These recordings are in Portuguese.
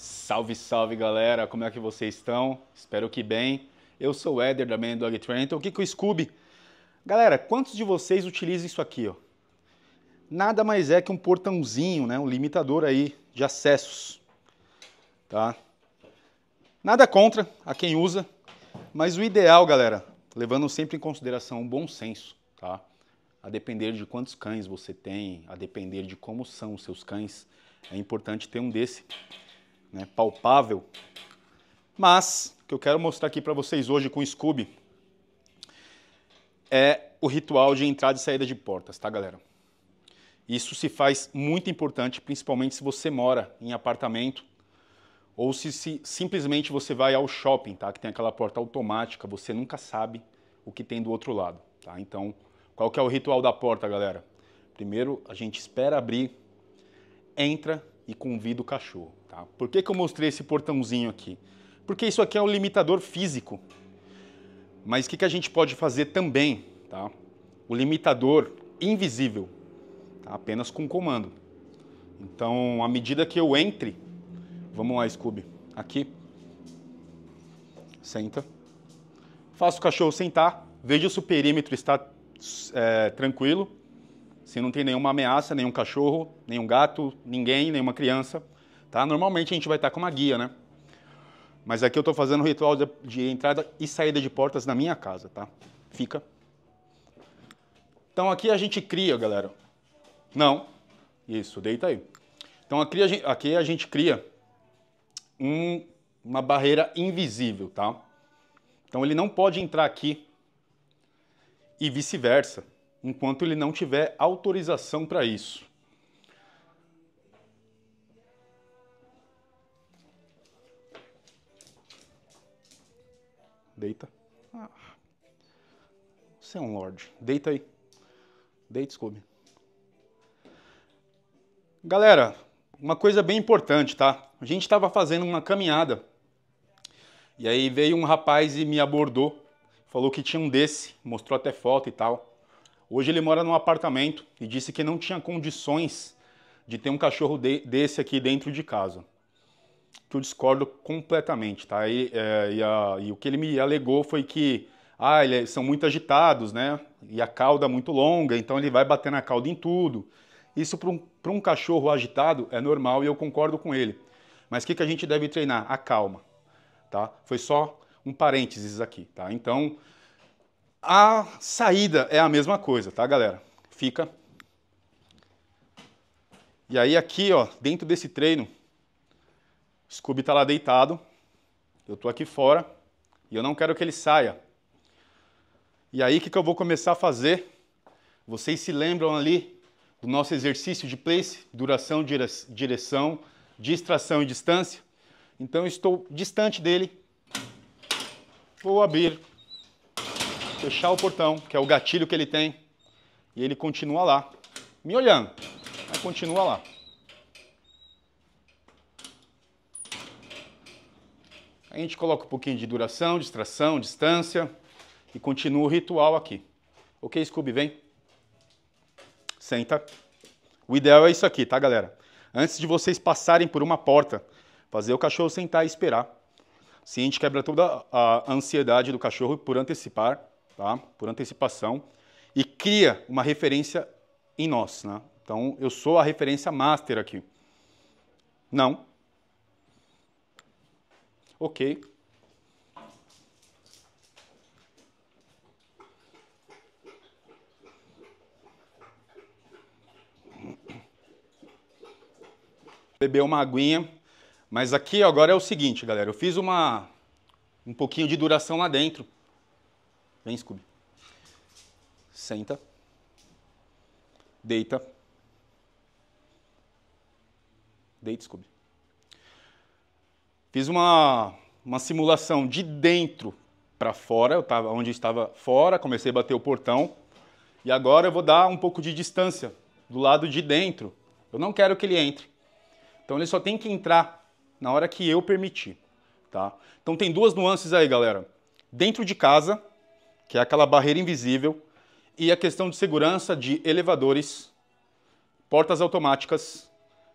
Salve, salve galera, como é que vocês estão? Espero que bem. Eu sou o Éder da Dog o aqui que o Scooby. Galera, quantos de vocês utilizam isso aqui? Ó? Nada mais é que um portãozinho, né? um limitador aí de acessos. Tá? Nada contra a quem usa, mas o ideal, galera, levando sempre em consideração o bom senso, tá? a depender de quantos cães você tem, a depender de como são os seus cães, é importante ter um desse né, palpável. Mas o que eu quero mostrar aqui para vocês hoje com o Scooby é o ritual de entrada e saída de portas, tá, galera? Isso se faz muito importante, principalmente se você mora em apartamento ou se, se, simplesmente você vai ao shopping, tá? Que tem aquela porta automática, você nunca sabe o que tem do outro lado, tá? Então, qual que é o ritual da porta, galera? Primeiro, a gente espera abrir, entra e convida o cachorro. Tá? Por que, que eu mostrei esse portãozinho aqui? Porque isso aqui é um limitador físico. Mas o que, que a gente pode fazer também? Tá? O limitador invisível, tá? apenas com comando. Então, à medida que eu entre, vamos lá, Scooby, aqui, senta, faço o cachorro sentar, vejo se o perímetro está é, tranquilo, se não tem nenhuma ameaça, nenhum cachorro, nenhum gato, ninguém, nenhuma criança, tá? Normalmente a gente vai estar tá com uma guia, né? Mas aqui eu estou fazendo o ritual de, de, entrada e saída de portas na minha casa, tá? Fica. Então aqui a gente cria, galera. Não. Isso, deita aí. Então aqui a gente, aqui a gente cria um, uma barreira invisível, tá? Então ele não pode entrar aqui e vice-versa enquanto ele não tiver autorização para isso. Deita. Ah, você é um lord. Deita aí. Deita, Scooby. Galera, uma coisa bem importante, tá? A gente estava fazendo uma caminhada e aí veio um rapaz e me abordou, falou que tinha um desse, mostrou até foto e tal. Hoje ele mora num apartamento e disse que não tinha condições de ter um cachorro de, desse aqui dentro de casa. Que eu discordo completamente, tá? E, é, e, a, e o que ele me alegou foi que ah, eles é, são muito agitados, né? E a cauda é muito longa, então ele vai bater na cauda em tudo. Isso para um, um cachorro agitado é normal e eu concordo com ele. Mas o que, que a gente deve treinar? A calma, tá? Foi só um parênteses aqui, tá? Então, a saída é a mesma coisa, tá, galera? Fica. E aí aqui, ó, dentro desse treino, Scooby tá lá deitado, eu tô aqui fora e eu não quero que ele saia. E aí o que, que eu vou começar a fazer? Vocês se lembram ali do nosso exercício de place, duração, direção, distração e distância? Então estou distante dele. Vou abrir fechar o portão, que é o gatilho que ele tem, e ele continua lá, me olhando, mas continua lá. A gente coloca um pouquinho de duração, distração, distância e continua o ritual aqui. Ok, Scooby, vem. Senta. O ideal é isso aqui, tá, galera? Antes de vocês passarem por uma porta, fazer o cachorro sentar e esperar. Assim a gente quebra toda a ansiedade do cachorro por antecipar tá? por antecipação, e cria uma referência em nós. Né? Então, eu sou a referência master aqui. Não. Ok. Beber uma aguinha. Mas aqui agora é o seguinte, galera. Eu fiz uma um pouquinho de duração lá dentro Vem, Scooby. Senta. Deita. Deita, Scooby. Fiz uma, uma simulação de dentro para fora, eu tava onde eu estava fora, comecei a bater o portão. E agora eu vou dar um pouco de distância do lado de dentro. Eu não quero que ele entre. Então ele só tem que entrar na hora que eu permitir, tá? Então tem duas nuances aí, galera. Dentro de casa que é aquela barreira invisível, e a questão de segurança de elevadores, portas automáticas,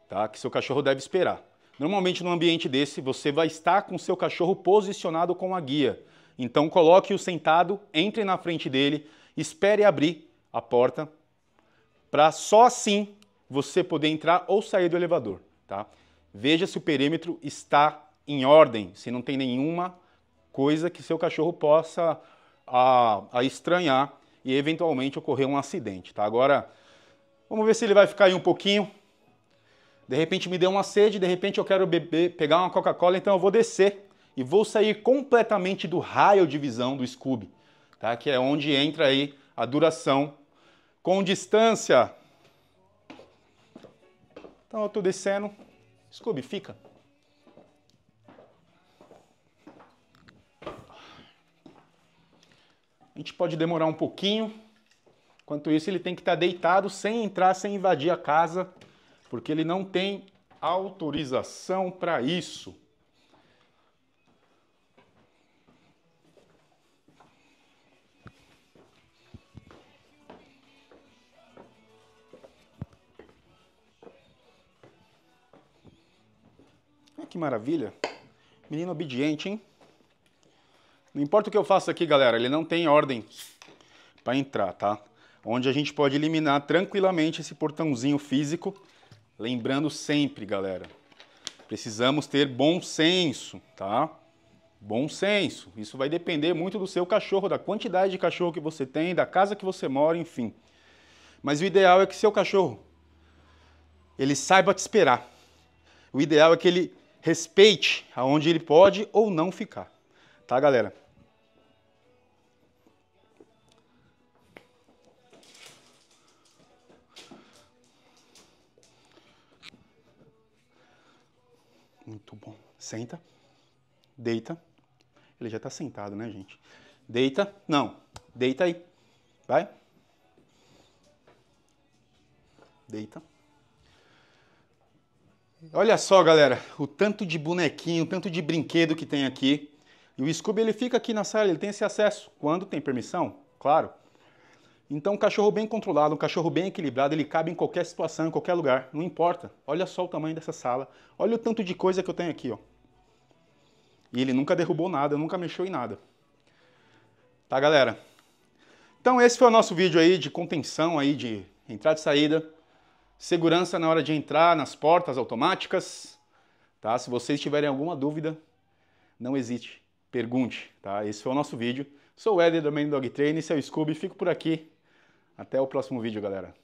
tá? que seu cachorro deve esperar. Normalmente, num ambiente desse, você vai estar com seu cachorro posicionado com a guia. Então, coloque-o sentado, entre na frente dele, espere abrir a porta, para só assim você poder entrar ou sair do elevador. Tá? Veja se o perímetro está em ordem, se não tem nenhuma coisa que seu cachorro possa a, a estranhar e eventualmente ocorrer um acidente. Tá? Agora, vamos ver se ele vai ficar aí um pouquinho. De repente me deu uma sede, de repente eu quero beber, pegar uma Coca-Cola, então eu vou descer e vou sair completamente do raio de visão do Scooby, tá? que é onde entra aí a duração com distância. Então eu estou descendo. Scooby, fica. A gente pode demorar um pouquinho. Enquanto isso, ele tem que estar tá deitado sem entrar, sem invadir a casa, porque ele não tem autorização para isso. Olha que maravilha. Menino obediente, hein? Não importa o que eu faça aqui, galera, ele não tem ordem para entrar, tá? Onde a gente pode eliminar tranquilamente esse portãozinho físico. Lembrando sempre, galera, precisamos ter bom senso, tá? Bom senso. Isso vai depender muito do seu cachorro, da quantidade de cachorro que você tem, da casa que você mora, enfim. Mas o ideal é que seu cachorro ele saiba te esperar. O ideal é que ele respeite aonde ele pode ou não ficar. Tá, galera? Muito bom. Senta. Deita. Ele já tá sentado, né, gente? Deita. Não. Deita aí. Vai. Deita. Olha só, galera, o tanto de bonequinho, o tanto de brinquedo que tem aqui. E o Scooby ele fica aqui na sala, ele tem esse acesso quando tem permissão, claro. Então, um cachorro bem controlado, um cachorro bem equilibrado, ele cabe em qualquer situação, em qualquer lugar, não importa. Olha só o tamanho dessa sala, olha o tanto de coisa que eu tenho aqui, ó. E ele nunca derrubou nada, nunca mexeu em nada. Tá, galera? Então, esse foi o nosso vídeo aí de contenção aí de entrada e saída, segurança na hora de entrar nas portas automáticas, tá? Se vocês tiverem alguma dúvida, não hesite, pergunte, tá? Esse foi o nosso vídeo. Sou o Éder do Main Dog Train, esse é o Scooby, fico por aqui. Até o próximo vídeo, galera.